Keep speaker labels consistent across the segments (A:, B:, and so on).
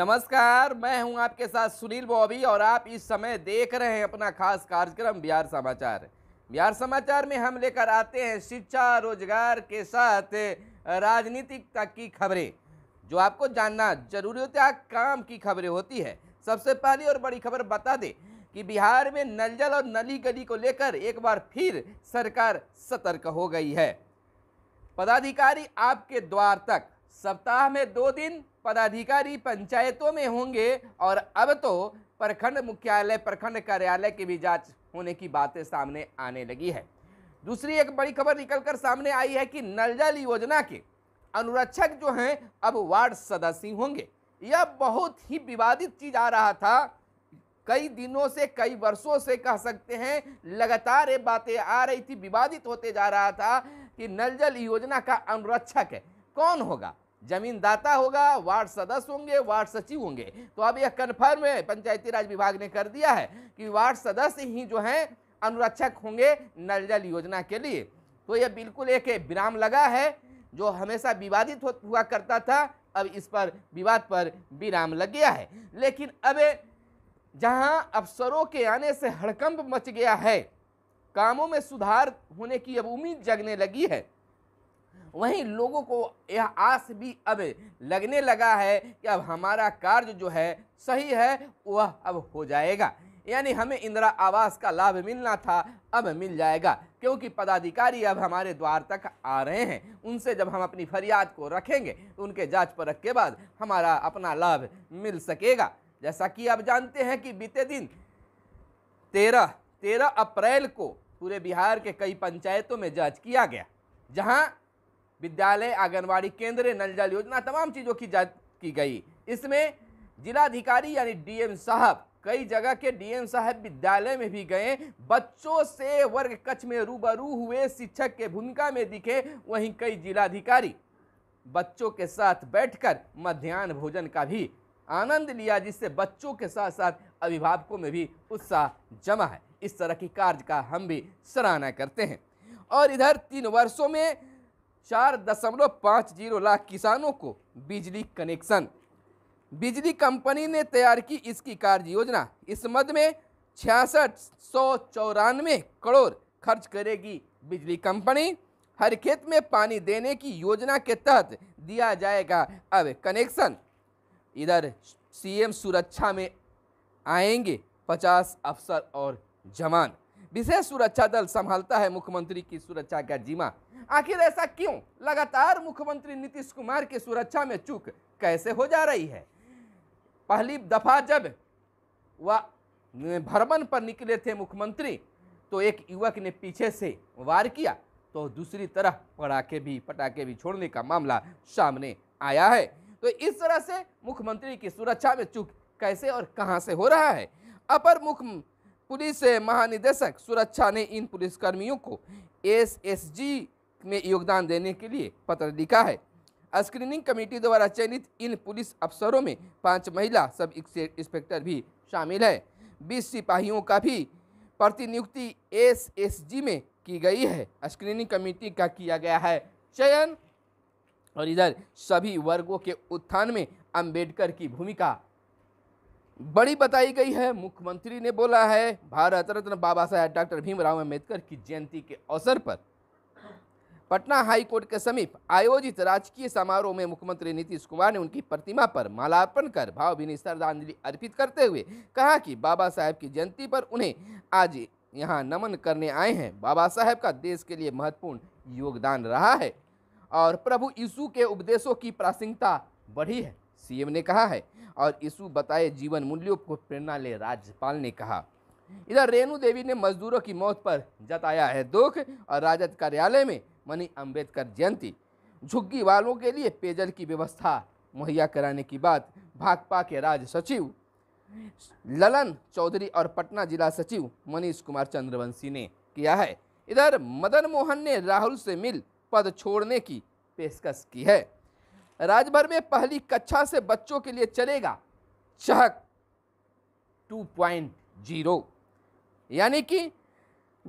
A: नमस्कार मैं हूं आपके साथ सुनील बॉबी और आप इस समय देख रहे हैं अपना खास कार्यक्रम बिहार समाचार बिहार समाचार में हम लेकर आते हैं शिक्षा रोजगार के साथ राजनीतिक तक की खबरें जो आपको जानना जरूरी होता है काम की खबरें होती है सबसे पहली और बड़ी खबर बता दें कि बिहार में नल जल और नली गली को लेकर एक बार फिर सरकार सतर्क हो गई है पदाधिकारी आपके द्वार तक सप्ताह में दो दिन पदाधिकारी पंचायतों में होंगे और अब तो प्रखंड मुख्यालय प्रखंड कार्यालय की भी जांच होने की बातें सामने आने लगी है दूसरी एक बड़ी खबर निकलकर सामने आई है कि नल जल योजना के अनुरक्षक जो हैं अब वार्ड सदस्य होंगे यह बहुत ही विवादित चीज आ रहा था कई दिनों से कई वर्षों से कह सकते हैं लगातार ये बातें आ रही थी विवादित होते जा रहा था कि नल जल योजना का अनुरक्षक है कौन होगा जमीनदाता होगा वार्ड सदस्य होंगे वार्ड सचिव होंगे तो अब यह कन्फर्म है पंचायती राज विभाग ने कर दिया है कि वार्ड सदस्य ही जो हैं अनुरक्षक होंगे नल जल योजना के लिए तो यह बिल्कुल एक विराम लगा है जो हमेशा विवादित हुआ करता था अब इस पर विवाद पर विराम लग गया है लेकिन अब जहां अफसरों के आने से हड़कंप मच गया है कामों में सुधार होने की अब उम्मीद जगने लगी है वहीं लोगों को यह आस भी अब लगने लगा है कि अब हमारा कार्य जो है सही है वह अब हो जाएगा यानी हमें इंदिरा आवास का लाभ मिलना था अब मिल जाएगा क्योंकि पदाधिकारी अब हमारे द्वार तक आ रहे हैं उनसे जब हम अपनी फरियाद को रखेंगे तो उनके जांच परख के बाद हमारा अपना लाभ मिल सकेगा जैसा कि आप जानते हैं कि बीते दिन तेरह तेरह अप्रैल को पूरे बिहार के कई पंचायतों में जांच किया गया जहां विद्यालय आंगनबाड़ी केंद्र नल जल योजना तमाम चीज़ों की जा की गई इसमें जिलाधिकारी यानी डीएम साहब कई जगह के डीएम साहब विद्यालय में भी गए बच्चों से वर्ग कक्ष में रूबरू हुए शिक्षक के भूमिका में दिखे वहीं कई जिलाधिकारी बच्चों के साथ बैठकर मध्यान्ह भोजन का भी आनंद लिया जिससे बच्चों के साथ साथ अभिभावकों में भी उत्साह जमा है इस तरह की कार्य का हम भी सराहना करते हैं और इधर तीन वर्षों में चार दशमलव पाँच जीरो लाख किसानों को बिजली कनेक्शन बिजली कंपनी ने तैयार की इसकी कार्य योजना इस मद में छियासठ सौ चौरानवे करोड़ खर्च करेगी बिजली कंपनी हर खेत में पानी देने की योजना के तहत दिया जाएगा अब कनेक्शन इधर सीएम सुरक्षा में आएंगे पचास अफसर और जवान विशेष सुरक्षा दल संभालता है मुख्यमंत्री की सुरक्षा का जिम्मा आखिर ऐसा क्यों लगातार मुख्यमंत्री नीतीश कुमार की सुरक्षा में चूक कैसे हो जा रही है पहली दफा जब वह भ्रमण पर निकले थे मुख्यमंत्री तो एक युवक ने पीछे से वार किया तो दूसरी तरफ पटाखे भी पटाखे भी छोड़ने का मामला सामने आया है तो इस तरह से मुख्यमंत्री की सुरक्षा में चूक कैसे और कहां से हो रहा है अपर मुख्य पुलिस महानिदेशक सुरक्षा ने इन पुलिसकर्मियों को एसएसजी में योगदान देने के लिए पत्र लिखा है स्क्रीनिंग कमेटी द्वारा चयनित इन पुलिस अफसरों में पांच महिला सब इंस्पेक्टर भी शामिल है बीस सिपाहियों का भी प्रतिनियुक्ति एसएसजी में की गई है स्क्रीनिंग कमेटी का किया गया है चयन और इधर सभी वर्गों के उत्थान में अंबेडकर की भूमिका बड़ी बताई गई है मुख्यमंत्री ने बोला है भारत रत्न बाबा साहेब डॉक्टर भीमराव अम्बेडकर की जयंती के अवसर पर पटना हाईकोर्ट के समीप आयोजित राजकीय समारोह में मुख्यमंत्री नीतीश कुमार ने उनकी प्रतिमा पर मालार्पण कर भावभीनी श्रद्धांजलि अर्पित करते हुए कहा कि बाबा साहेब की जयंती पर उन्हें आज यहाँ नमन करने आए हैं बाबा साहेब का देश के लिए महत्वपूर्ण योगदान रहा है और प्रभु यीशु के उपदेशों की प्रासंगिकता बढ़ी है सीएम ने कहा है और यीशु बताए जीवन मूल्यों को प्रेरणा ले राज्यपाल ने कहा इधर रेणु देवी ने मजदूरों की मौत पर जताया है दुख और राजद कार्यालय में मनी अंबेडकर जयंती झुग्गी वालों के लिए पेयजल की व्यवस्था मुहैया कराने की बात भाकपा के राज्य सचिव ललन चौधरी और पटना जिला सचिव मनीष कुमार चंद्रवंशी ने किया है इधर मदन मोहन ने राहुल से मिल पद छोड़ने की पेशकश की है राज्य भर में पहली कक्षा से बच्चों के लिए चलेगा चहक 2.0 यानी कि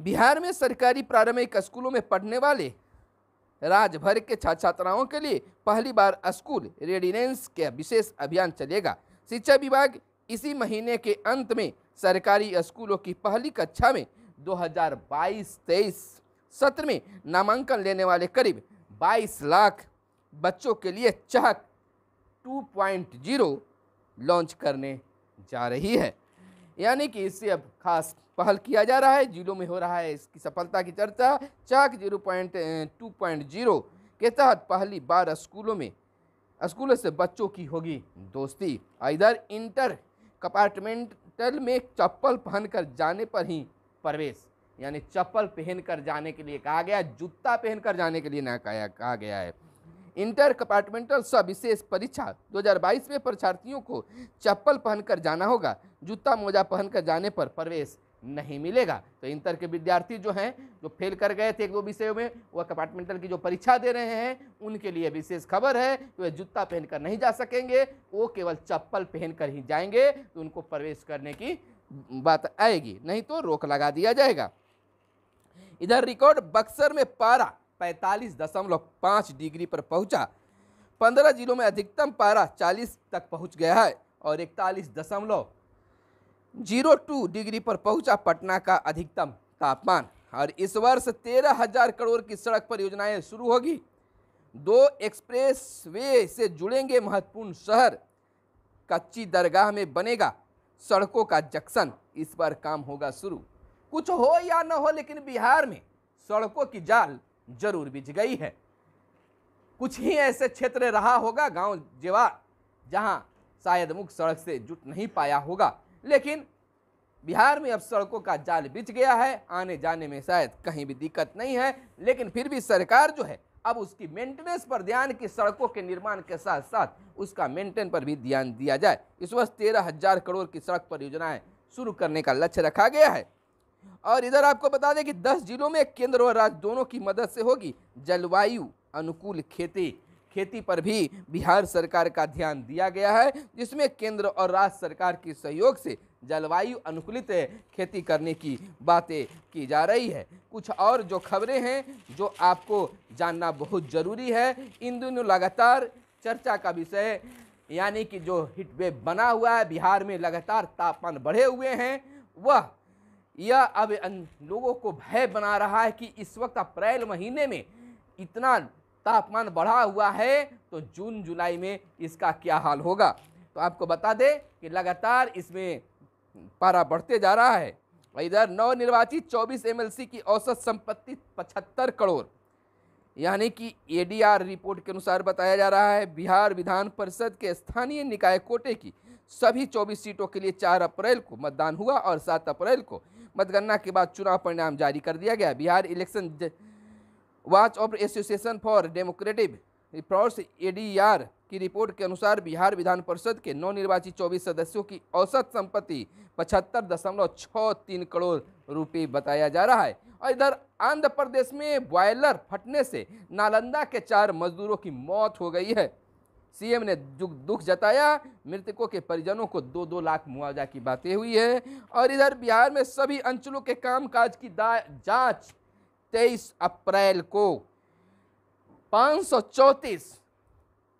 A: बिहार में सरकारी प्रारंभिक स्कूलों में पढ़ने वाले राज्य भर के छात्र छात्राओं के लिए पहली बार स्कूल रेडिनेंस के विशेष अभियान चलेगा शिक्षा विभाग इसी महीने के अंत में सरकारी स्कूलों की पहली कक्षा में 2022-23 सत्र में नामांकन लेने वाले करीब 22 लाख बच्चों के लिए चहक 2.0 लॉन्च करने जा रही है यानी कि इससे अब खास पहल किया जा रहा है जिलों में हो रहा है इसकी सफलता की चर्चा चाक zero point two point zero के तहत पहली बार स्कूलों में स्कूलों से बच्चों की होगी दोस्ती इधर इंटर कंपार्टमेंटल में चप्पल पहनकर जाने पर ही प्रवेश यानी चप्पल पहनकर जाने के लिए कहा गया जूता पहनकर जाने के लिए ना कहा गया है इंटर कंपार्टमेंटल विशेष परीक्षा 2022 में परीक्षार्थियों को चप्पल पहनकर जाना होगा जूता मोजा पहनकर जाने पर प्रवेश नहीं मिलेगा तो इंटर के विद्यार्थी जो हैं जो फेल कर गए थे एक दो विषयों में वह कंपार्टमेंटल की जो परीक्षा दे रहे हैं उनके लिए विशेष खबर है कि वह जूता पहनकर नहीं जा सकेंगे वो केवल चप्पल पहनकर ही जाएंगे तो उनको प्रवेश करने की बात आएगी नहीं तो रोक लगा दिया जाएगा इधर रिकॉर्ड बक्सर में पारा पैंतालीस दशमलव पाँच डिग्री पर पहुंचा पंद्रह जिलों में अधिकतम पारा चालीस तक पहुंच गया है और इकतालीस दशमलव जीरो टू डिग्री पर पहुंचा पटना का अधिकतम तापमान और इस वर्ष तेरह हजार करोड़ की सड़क परियोजनाएं शुरू होगी दो एक्सप्रेस वे से जुड़ेंगे महत्वपूर्ण शहर कच्ची दरगाह में बनेगा सड़कों का जक्शन इस पर काम होगा शुरू कुछ हो या न हो लेकिन बिहार में सड़कों की जाल जरूर बिछ गई है कुछ ही ऐसे क्षेत्र रहा होगा गांव जेवा जहां शायद मुख्य सड़क से जुट नहीं पाया होगा लेकिन बिहार में अब सड़कों का जाल बिछ गया है आने जाने में शायद कहीं भी दिक्कत नहीं है लेकिन फिर भी सरकार जो है अब उसकी मेंटेनेंस पर ध्यान की सड़कों के निर्माण के साथ साथ उसका मेंटेन पर भी ध्यान दिया जाए इस वर्ष तेरह हजार करोड़ की सड़क परियोजनाएं शुरू करने का लक्ष्य रखा गया है और इधर आपको बता दें कि 10 जिलों में केंद्र और राज्य दोनों की मदद से होगी जलवायु अनुकूल खेती खेती पर भी बिहार सरकार का ध्यान दिया गया है जिसमें केंद्र और राज्य सरकार के सहयोग से जलवायु अनुकूलित खेती करने की बातें की जा रही है कुछ और जो खबरें हैं जो आपको जानना बहुत ज़रूरी है इन दिनों लगातार चर्चा का विषय यानी कि जो हिटवेव बना हुआ है बिहार में लगातार तापमान बढ़े हुए हैं वह यह अब लोगों को भय बना रहा है कि इस वक्त अप्रैल महीने में इतना तापमान बढ़ा हुआ है तो जून जुलाई में इसका क्या हाल होगा तो आपको बता दें कि लगातार इसमें पारा बढ़ते जा रहा है इधर नवनिर्वाचित 24 एमएलसी की औसत संपत्ति 75 करोड़ यानी कि एडीआर रिपोर्ट के अनुसार बताया जा रहा है बिहार विधान परिषद के स्थानीय निकाय कोटे की सभी 24 सीटों के लिए 4 अप्रैल को मतदान हुआ और 7 अप्रैल को मतगणना के बाद चुनाव परिणाम जारी कर दिया गया Bihar election watch of association for democratic D R की रिपोर्ट के अनुसार बिहार विधान परिषद के नवनिर्वाचित चौबीस सदस्यों की औसत संपत्ति पचहत्तर दशमलव छः तीन करोड़ रुपए बताया जा रहा है और इधर आंध्र प्रदेश में बॉयलर फटने से नालंदा के चार मजदूरों की मौत हो गई है सीएम ने दुख दुख जताया मृतकों के परिजनों को दो दो लाख मुआवजा की बातें हुई है और इधर बिहार में सभी अंचलों के कामकाज की जांच 23 अप्रैल को पाँच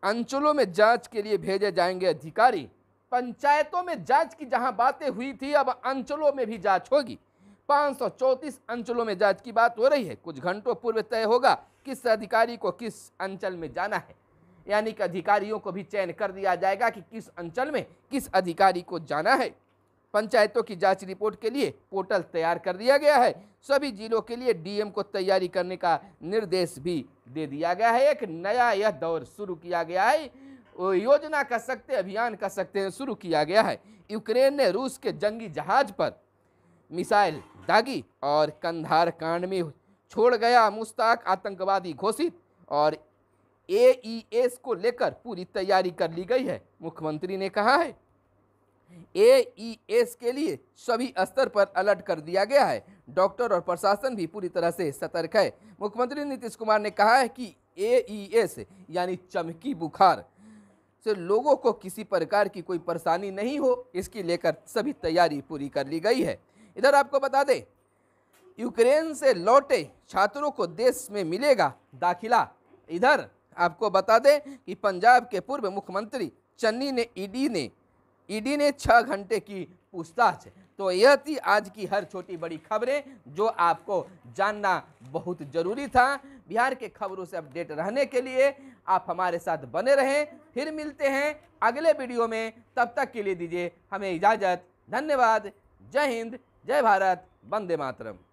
A: अंचलों में जांच के लिए भेजे जाएंगे अधिकारी पंचायतों में जांच की जहां बातें हुई थी अब अंचलों में भी जांच होगी पाँच अंचलों में जांच की बात हो रही है कुछ घंटों पूर्व तय होगा किस अधिकारी को किस अंचल में जाना है यानी कि अधिकारियों को भी चयन कर दिया जाएगा कि किस अंचल में किस अधिकारी को जाना है पंचायतों की जांच रिपोर्ट के लिए पोर्टल तैयार कर दिया गया है सभी जिलों के लिए डीएम को तैयारी करने का निर्देश भी दे दिया गया है एक नया यह दौर शुरू किया गया है योजना कह सकते अभियान कह सकते हैं शुरू किया गया है यूक्रेन ने रूस के जंगी जहाज पर मिसाइल दागी और कंधार कांड में छोड़ गया मुश्ताक आतंकवादी घोषित और एईएस e को लेकर पूरी तैयारी कर ली गई है मुख्यमंत्री ने कहा है एईएस e के लिए सभी स्तर पर अलर्ट कर दिया गया है डॉक्टर और प्रशासन भी पूरी तरह से सतर्क है मुख्यमंत्री नीतीश कुमार ने कहा है कि एईएस e यानी चमकी बुखार से लोगों को किसी प्रकार की कोई परेशानी नहीं हो इसकी लेकर सभी तैयारी पूरी कर ली गई है इधर आपको बता दें यूक्रेन से लौटे छात्रों को देश में मिलेगा दाखिला इधर आपको बता दें कि पंजाब के पूर्व मुख्यमंत्री चन्नी ने ईडी ने ईडी ने छः घंटे की पूछताछ तो यह थी आज की हर छोटी बड़ी खबरें जो आपको जानना बहुत ज़रूरी था बिहार के खबरों से अपडेट रहने के लिए आप हमारे साथ बने रहें फिर मिलते हैं अगले वीडियो में तब तक के लिए दीजिए हमें इजाज़त धन्यवाद जय हिंद जय भारत वंदे मातरम